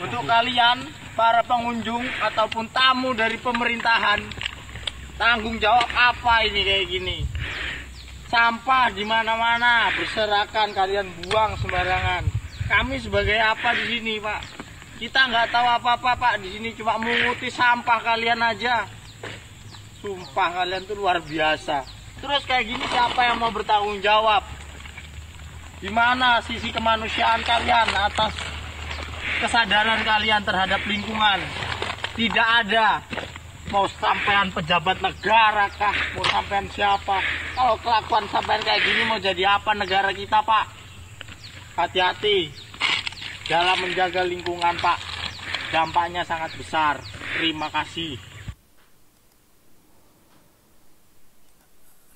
Untuk kalian para pengunjung ataupun tamu dari pemerintahan tanggung jawab apa ini kayak gini? Sampah di mana-mana berserakan kalian buang sembarangan. Kami sebagai apa di sini, Pak? Kita nggak tahu apa-apa, Pak. Di sini cuma menguti sampah kalian aja. Sumpah kalian tuh luar biasa. Terus kayak gini siapa yang mau bertanggung jawab? Gimana sisi kemanusiaan kalian atas kesadaran kalian terhadap lingkungan tidak ada mau sampean pejabat negara kah mau sampean siapa kalau kelakuan sampean kayak gini mau jadi apa negara kita pak hati-hati dalam menjaga lingkungan pak dampaknya sangat besar terima kasih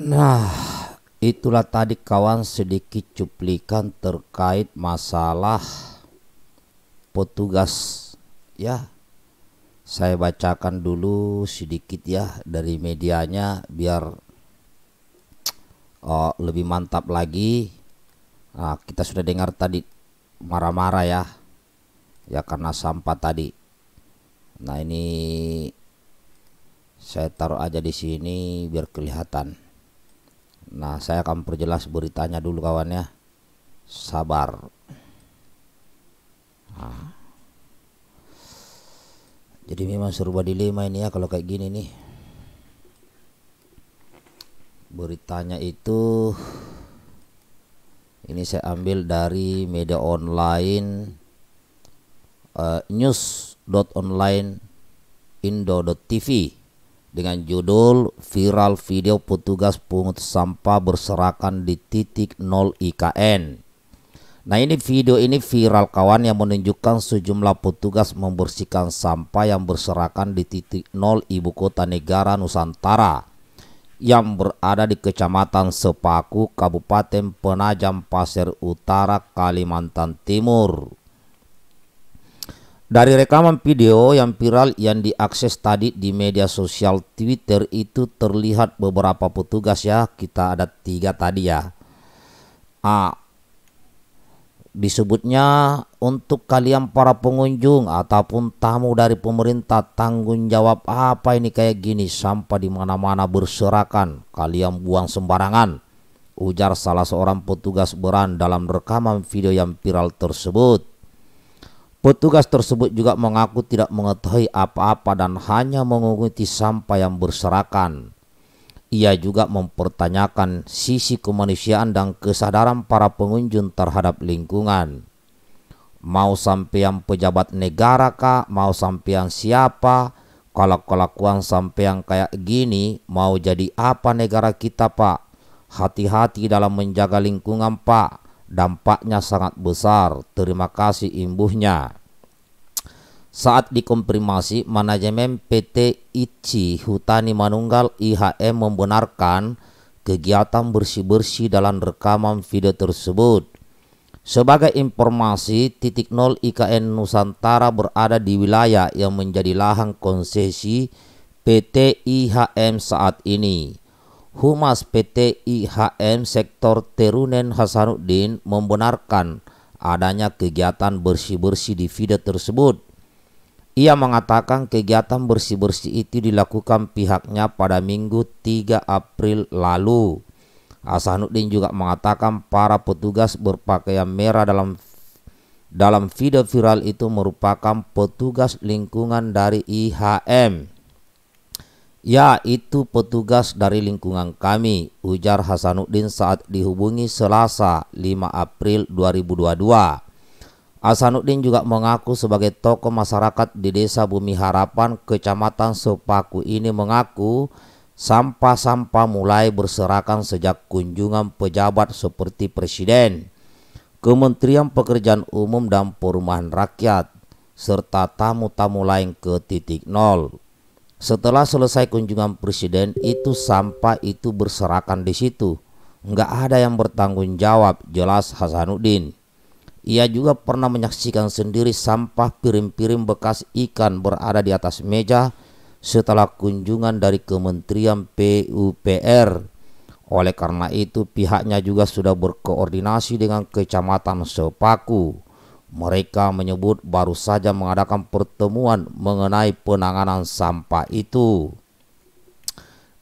nah itulah tadi kawan sedikit cuplikan terkait masalah petugas ya saya bacakan dulu sedikit ya dari medianya biar oh, lebih mantap lagi nah, kita sudah dengar tadi marah-marah ya ya karena sampah tadi nah ini saya taruh aja di sini biar kelihatan nah saya akan perjelas beritanya dulu kawan ya sabar jadi memang serba dilema ini ya kalau kayak gini nih beritanya itu ini saya ambil dari media online uh, eh, news.online indo.tv dengan judul viral video petugas pungut sampah berserakan di titik 0 IKN. Nah ini video ini viral kawan yang menunjukkan sejumlah petugas membersihkan sampah yang berserakan di titik nol ibu kota negara Nusantara yang berada di kecamatan Sepaku, Kabupaten Penajam Pasir Utara, Kalimantan Timur. Dari rekaman video yang viral yang diakses tadi di media sosial Twitter itu terlihat beberapa petugas ya, kita ada tiga tadi ya. A. Ah, disebutnya untuk kalian para pengunjung ataupun tamu dari pemerintah tanggung jawab apa ini kayak gini sampah di mana-mana berserakan kalian buang sembarangan ujar salah seorang petugas beran dalam rekaman video yang viral tersebut petugas tersebut juga mengaku tidak mengetahui apa-apa dan hanya mengikuti sampah yang berserakan ia juga mempertanyakan sisi kemanusiaan dan kesadaran para pengunjung terhadap lingkungan. Mau sampean pejabat negara kah, mau sampean siapa, kalau kelakuan sampean kayak gini, mau jadi apa negara kita pak? Hati-hati dalam menjaga lingkungan pak, dampaknya sangat besar. Terima kasih imbuhnya. Saat dikonfirmasi, manajemen PT ICI Hutani Manunggal IHM membenarkan kegiatan bersih-bersih dalam rekaman video tersebut. Sebagai informasi, titik nol IKN Nusantara berada di wilayah yang menjadi lahan konsesi PT IHM saat ini. Humas PT IHM Sektor Terunen Hasanuddin membenarkan adanya kegiatan bersih-bersih di video tersebut. Ia mengatakan kegiatan bersih-bersih itu dilakukan pihaknya pada Minggu 3 April lalu. Hasanuddin juga mengatakan para petugas berpakaian merah dalam dalam video viral itu merupakan petugas lingkungan dari IHM. Ya, itu petugas dari lingkungan kami, ujar Hasanuddin saat dihubungi Selasa 5 April 2022. Hasanuddin juga mengaku sebagai tokoh masyarakat di Desa Bumi Harapan, Kecamatan Sepaku ini mengaku sampah-sampah mulai berserakan sejak kunjungan pejabat seperti Presiden, Kementerian Pekerjaan Umum dan Perumahan Rakyat, serta tamu-tamu lain ke titik nol. Setelah selesai kunjungan Presiden itu sampah itu berserakan di situ. Nggak ada yang bertanggung jawab, jelas Hasanuddin. Ia juga pernah menyaksikan sendiri sampah piring-piring bekas ikan berada di atas meja setelah kunjungan dari Kementerian PUPR. Oleh karena itu pihaknya juga sudah berkoordinasi dengan kecamatan Sepaku. Mereka menyebut baru saja mengadakan pertemuan mengenai penanganan sampah itu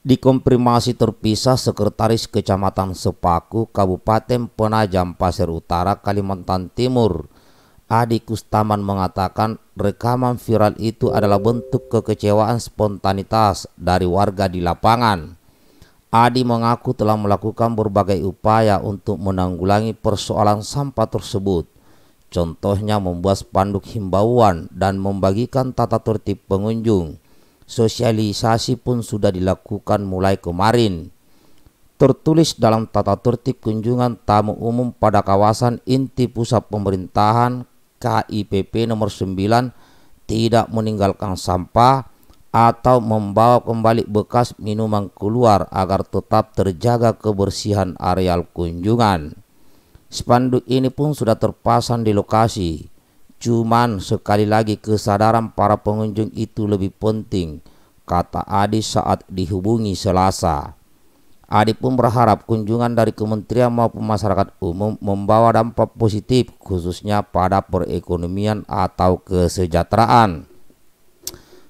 dikonfirmasi terpisah Sekretaris Kecamatan Sepaku, Kabupaten Penajam Pasir Utara, Kalimantan Timur. Adi Kustaman mengatakan rekaman viral itu adalah bentuk kekecewaan spontanitas dari warga di lapangan. Adi mengaku telah melakukan berbagai upaya untuk menanggulangi persoalan sampah tersebut. Contohnya membuat spanduk himbauan dan membagikan tata tertib pengunjung. Sosialisasi pun sudah dilakukan mulai kemarin. Tertulis dalam tata tertib kunjungan tamu umum pada kawasan inti pusat pemerintahan KIPP nomor 9 tidak meninggalkan sampah atau membawa kembali bekas minuman keluar agar tetap terjaga kebersihan areal kunjungan. Spanduk ini pun sudah terpasang di lokasi. Cuman sekali lagi kesadaran para pengunjung itu lebih penting, kata Adi saat dihubungi Selasa. Adi pun berharap kunjungan dari kementerian maupun masyarakat umum membawa dampak positif khususnya pada perekonomian atau kesejahteraan.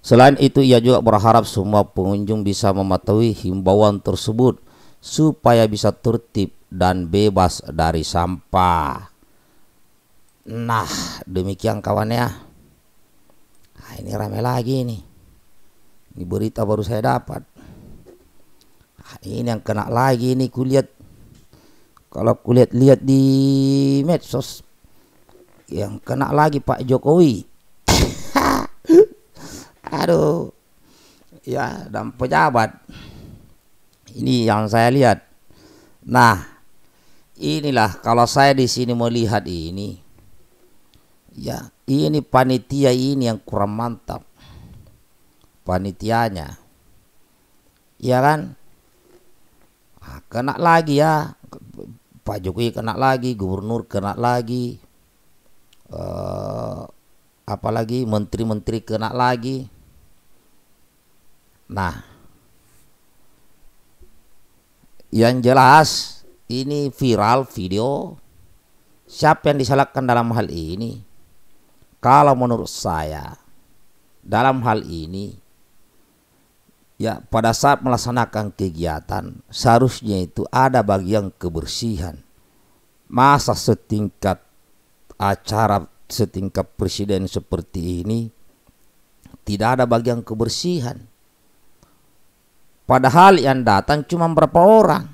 Selain itu ia juga berharap semua pengunjung bisa mematuhi himbauan tersebut supaya bisa tertib dan bebas dari sampah. Nah, demikian kawan ya. Nah, ini ramai lagi ini. Ini berita baru saya dapat. Nah, ini yang kena lagi ini kulihat. Kalau kulihat lihat di medsos yang kena lagi Pak Jokowi. Aduh. Ya, dan pejabat. Ini yang saya lihat. Nah, inilah kalau saya di sini melihat ini Ya, ini panitia ini yang kurang mantap. Panitianya. Ya kan? kena lagi ya. Pak Jokowi kena lagi, gubernur kena lagi, uh, apalagi menteri-menteri kena lagi. Nah, yang jelas ini viral video. Siapa yang disalahkan dalam hal ini? Kalau menurut saya dalam hal ini ya pada saat melaksanakan kegiatan seharusnya itu ada bagian kebersihan. Masa setingkat acara setingkat presiden seperti ini tidak ada bagian kebersihan. Padahal yang datang cuma berapa orang.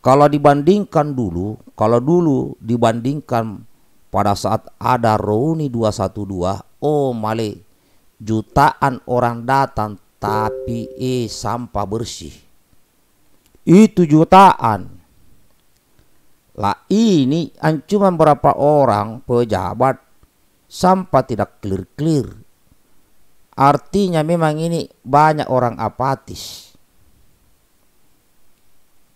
Kalau dibandingkan dulu, kalau dulu dibandingkan pada saat ada reuni 212 oh male jutaan orang datang tapi eh sampah bersih itu jutaan lah ini cuma berapa orang pejabat sampah tidak clear-clear artinya memang ini banyak orang apatis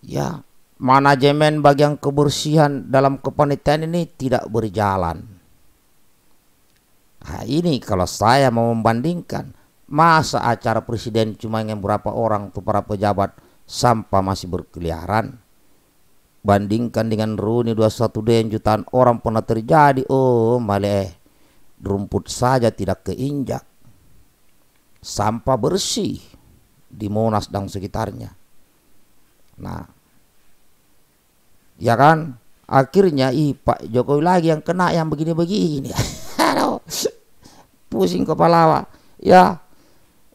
ya manajemen bagian kebersihan dalam kepanitiaan ini tidak berjalan. Nah, ini kalau saya mau membandingkan masa acara presiden cuma ingin berapa orang tuh para pejabat sampah masih berkeliaran. Bandingkan dengan Runi 21D yang jutaan orang pernah terjadi, oh maleh rumput saja tidak keinjak. Sampah bersih di Monas dan sekitarnya. Nah, ya kan akhirnya i Pak Jokowi lagi yang kena yang begini-begini pusing kepala ya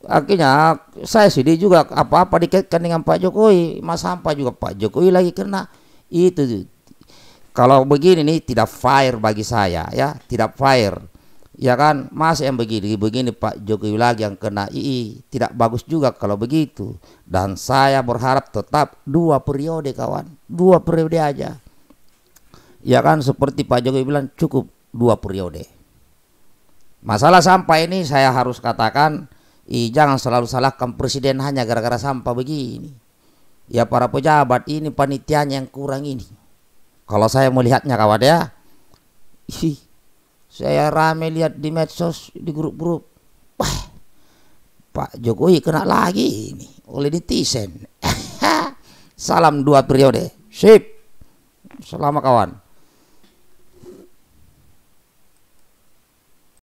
akhirnya saya sedih juga apa-apa dikaitkan dengan Pak Jokowi Mas sampah juga Pak Jokowi lagi kena itu kalau begini nih tidak fair bagi saya ya tidak fair ya kan mas yang begini begini Pak Jokowi lagi yang kena II tidak bagus juga kalau begitu dan saya berharap tetap dua periode kawan dua periode aja ya kan seperti Pak Jokowi bilang cukup dua periode masalah sampah ini saya harus katakan i, jangan selalu salahkan presiden hanya gara-gara sampah begini ya para pejabat ini panitianya yang kurang ini kalau saya melihatnya kawan ya Ih, saya rame lihat di medsos di grup-grup wah Pak Jokowi kena lagi ini oleh netizen salam dua periode sip selamat kawan